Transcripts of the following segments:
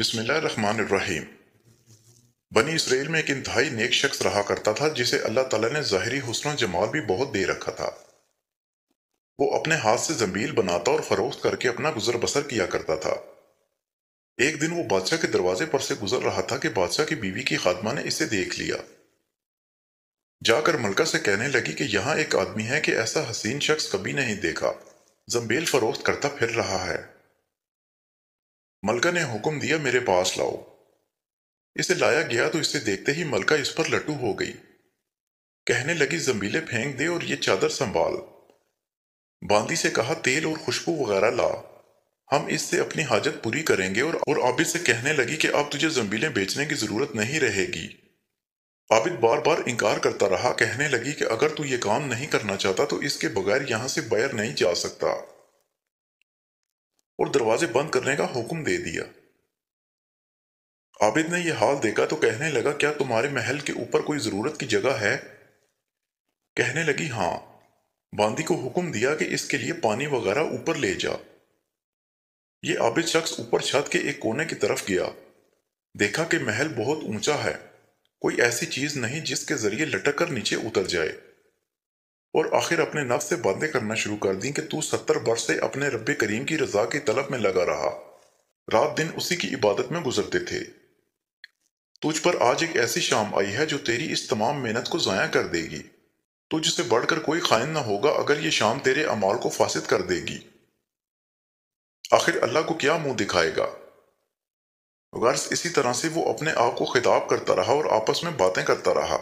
बिस्मिल्लाहिर्रहमानिर्रहीम बनी इसराइल में एक इंतहाई नेक शख्स रहा करता था जिसे अल्लाह ताला ने ज़ाहरी हुस्न जमाल भी बहुत दे रखा था वो अपने हाथ से जमील बनाता और फरोख्त करके अपना गुजर बसर किया करता था एक दिन वो बादशाह के दरवाजे पर से गुजर रहा था कि बादशाह की बीवी की खादमा ने इसे देख लिया जाकर मलका से कहने लगी कि यहाँ एक आदमी है कि ऐसा हसीन शख्स कभी नहीं देखा जम्बेल फरोख्त करता फिर रहा है मलका ने हुक्म दिया मेरे पास लाओ इसे लाया गया तो इसे देखते ही मलका इस पर लट्टू हो गई कहने लगी जम्बीले फेंक दे और ये चादर संभाल बांदी से कहा तेल और खुशबू वगैरह ला हम इससे अपनी हाजत पूरी करेंगे और और आबिद से कहने लगी कि अब तुझे जम्बीले बेचने की जरूरत नहीं रहेगी आबिद बार बार इनकार करता रहा कहने लगी कि अगर तू ये काम नहीं करना चाहता तो इसके बगैर यहां से बैर नहीं जा सकता और दरवाजे बंद करने का हुक्म दे दिया आबिद ने यह हाल देखा तो कहने लगा क्या तुम्हारे महल के ऊपर कोई जरूरत की जगह है कहने लगी हां बांदी को हुक्म दिया कि इसके लिए पानी वगैरह ऊपर ले जा ये आबिद शख्स ऊपर छत के एक कोने की तरफ गया देखा कि महल बहुत ऊंचा है कोई ऐसी चीज नहीं जिसके जरिए लटक कर नीचे उतर जाए और आखिर अपने नफ से बातें करना शुरू कर दी कि तू सत्तर वर्ष से अपने रब करीम की रजा की तलब में लगा रहा रात दिन उसी की इबादत में गुजरते थे तुझ पर आज एक ऐसी शाम आई है जो तेरी इस तमाम मेहनत को जाया कर देगी तुझसे बढ़कर कोई ख़ायन ना होगा अगर ये शाम तेरे अमाल को फासिद कर देगी आखिर अल्लाह को क्या मुंह दिखाएगा गर्ज इसी तरह से वो अपने आप को खिताब करता रहा और आपस में बातें करता रहा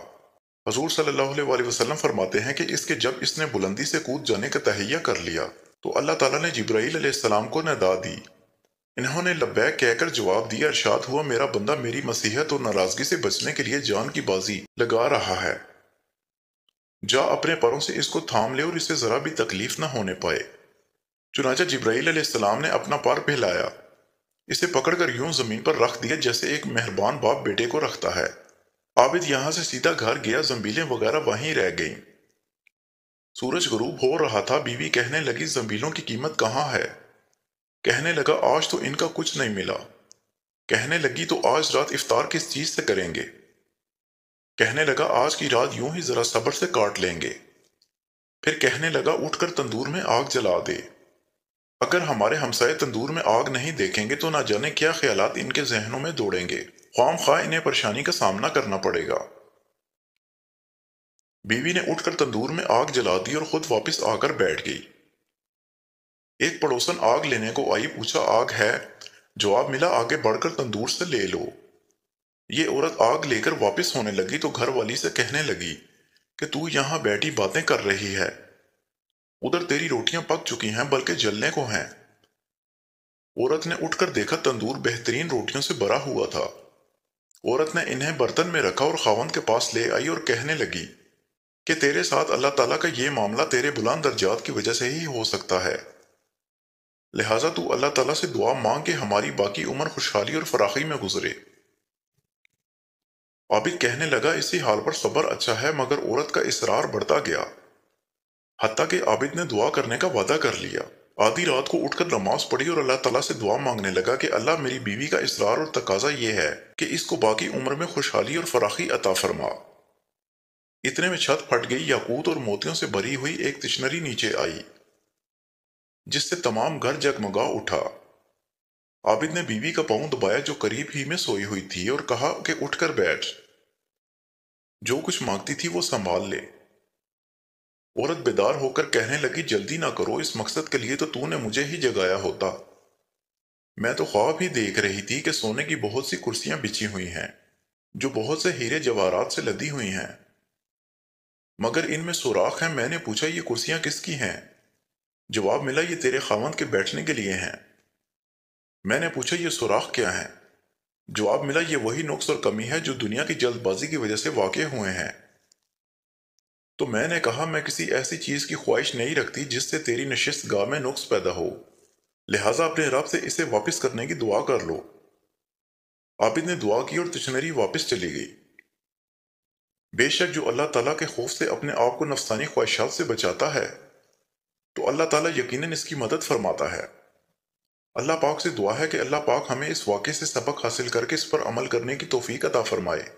हजूर सल्लाम फरमाते हैं कि इसके जब इसने बुलंदी से कूद जाने का तहैया कर लिया तो अल्लाह तला ने जब्राईल को नदा दी इन्होंने लब्बैक कहकर जवाब दिया इरशाद हुआ मेरा बंदा मेरी मसीहत और नाराजगी से बचने के लिए जान की बाजी लगा रहा है जा अपने परों से इसको थाम ले और इसे जरा भी तकलीफ ना होने पाए चुनाचा जब्राईल ने अपना पार फैलाया इसे पकड़कर यूं जमीन पर रख दिया जैसे एक मेहरबान बाप बेटे को रखता है आबिद यहां से सीधा घर गया जम्बीलें वगैरह वहीं रह गईं। सूरज गरूब हो रहा था बीवी कहने लगी जम्बीलों की कीमत कहाँ है कहने लगा आज तो इनका कुछ नहीं मिला कहने लगी तो आज रात इफ्तार किस चीज से करेंगे कहने लगा आज की रात यूं ही जरा सब्र से काट लेंगे फिर कहने लगा उठकर तंदूर में आग जला दे अगर हमारे हमसाए तंदूर में आग नहीं देखेंगे तो ना जाने क्या ख्यालात इनके जहनों में दौड़ेंगे खाम खा इन्हें परेशानी का सामना करना पड़ेगा बीवी ने उठकर तंदूर में आग जला दी और खुद वापस आकर बैठ गई एक पड़ोसन आग लेने को आई पूछा आग है जवाब मिला आगे बढ़कर तंदूर से ले लो ये औरत आग लेकर वापस होने लगी तो घर वाली से कहने लगी कि तू यहां बैठी बातें कर रही है उधर तेरी रोटियां पक चुकी हैं बल्कि जलने को हैं औरत ने उठकर देखा तंदूर बेहतरीन रोटियों से भरा हुआ था औरत ने इन्हें बर्तन में रखा और खावन के पास ले आई और कहने लगी कि तेरे साथ अल्लाह ताला का ये मामला तेरे बुलंद दर्जात की वजह से ही हो सकता है लिहाजा तू अल्लाह ताला से दुआ मांग के हमारी बाकी उम्र खुशहाली और फराखी में गुजरे आबिद कहने लगा इसी हाल पर सब्र अच्छा है मगर औरत का इसरार बढ़ता गया हती कि आबिद ने दुआ करने का वादा कर लिया आधी रात को उठकर नमाज पढ़ी और अल्लाह तला से दुआ मांगने लगा कि अल्लाह मेरी बीवी का इसरार और तकाजा यह है कि इसको बाकी उम्र में खुशहाली और फराखी अता फरमा इतने में छत फट गई याकूत और मोतियों से भरी हुई एक तिशनरी नीचे आई जिससे तमाम घर जगमगा उठा आबिद ने बीवी का पांव दबाया जो करीब ही में सोई हुई थी और कहा कि उठकर बैठ जो कुछ मांगती थी वो संभाल ले औरत बेदार होकर कहने लगी जल्दी ना करो इस मकसद के लिए तो तूने मुझे ही जगाया होता मैं तो ख्वाब ही देख रही थी कि सोने की बहुत सी कुर्सियां बिछी हुई हैं जो बहुत से हीरे जवाहरात से लदी हुई हैं मगर इनमें सुराख है मैंने पूछा ये कुर्सियां किसकी हैं जवाब मिला ये तेरे खावंद के बैठने के लिए हैं मैंने पूछा ये सुराख क्या है जवाब मिला ये वही नुक्स और कमी है जो दुनिया की जल्दबाजी की वजह से वाक़ हुए हैं तो मैंने कहा मैं किसी ऐसी चीज की ख्वाहिश नहीं रखती जिससे तेरी नशिस्त गाह में नुक्स पैदा हो लिहाजा अपने रब से इसे वापस करने की दुआ कर लो आबिद ने दुआ की और तिशनरी वापस चली गई बेशक जो अल्लाह तला के खौफ से अपने आप को नफसानी ख्वाहिशात से बचाता है तो अल्लाह तला यकीन इसकी मदद फरमाता है अल्लाह पाक से दुआ है कि अल्लाह पाक हमें इस वाक़े से सबक हासिल करके इस पर अमल करने की तोफ़ी अदा फरमाए